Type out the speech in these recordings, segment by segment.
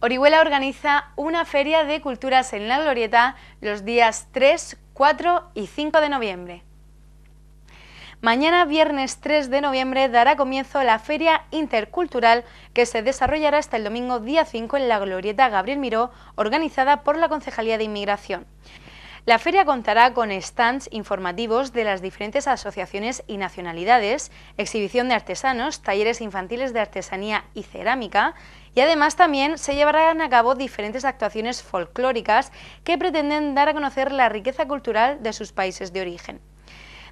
Orihuela organiza una feria de culturas en la Glorieta los días 3, 4 y 5 de noviembre. Mañana, viernes 3 de noviembre, dará comienzo la Feria Intercultural que se desarrollará hasta el domingo día 5 en la Glorieta Gabriel Miró, organizada por la Concejalía de Inmigración. La feria contará con stands informativos de las diferentes asociaciones y nacionalidades, exhibición de artesanos, talleres infantiles de artesanía y cerámica, y además también se llevarán a cabo diferentes actuaciones folclóricas que pretenden dar a conocer la riqueza cultural de sus países de origen.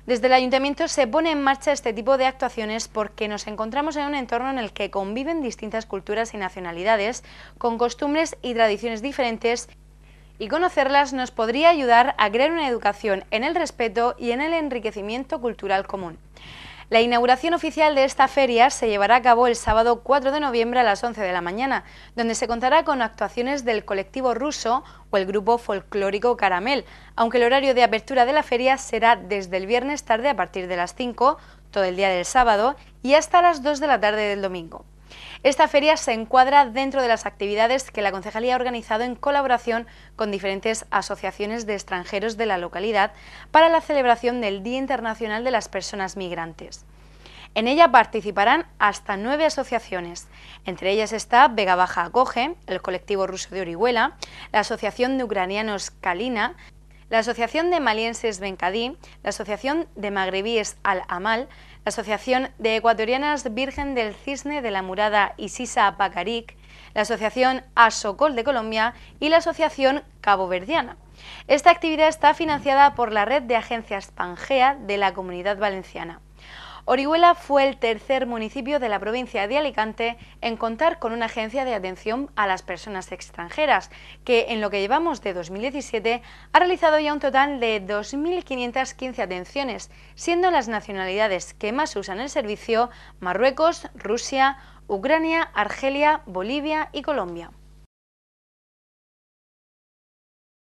Desde el Ayuntamiento se pone en marcha este tipo de actuaciones porque nos encontramos en un entorno en el que conviven distintas culturas y nacionalidades, con costumbres y tradiciones diferentes y conocerlas nos podría ayudar a crear una educación en el respeto y en el enriquecimiento cultural común. La inauguración oficial de esta feria se llevará a cabo el sábado 4 de noviembre a las 11 de la mañana, donde se contará con actuaciones del colectivo ruso o el grupo folclórico Caramel, aunque el horario de apertura de la feria será desde el viernes tarde a partir de las 5, todo el día del sábado, y hasta las 2 de la tarde del domingo. Esta feria se encuadra dentro de las actividades que la concejalía ha organizado en colaboración con diferentes asociaciones de extranjeros de la localidad para la celebración del Día Internacional de las Personas Migrantes. En ella participarán hasta nueve asociaciones. Entre ellas está Vega Baja Acoge, el colectivo ruso de Orihuela, la Asociación de Ucranianos Kalina, la Asociación de Malienses Bencadí, la Asociación de Magrebíes Al-Amal, la Asociación de Ecuatorianas Virgen del Cisne de la Murada Isisa Pacaric, la Asociación Asocol de Colombia y la Asociación Caboverdiana. Esta actividad está financiada por la Red de Agencias Pangea de la Comunidad Valenciana. Orihuela fue el tercer municipio de la provincia de Alicante en contar con una agencia de atención a las personas extranjeras, que en lo que llevamos de 2017 ha realizado ya un total de 2.515 atenciones, siendo las nacionalidades que más usan el servicio Marruecos, Rusia, Ucrania, Argelia, Bolivia y Colombia.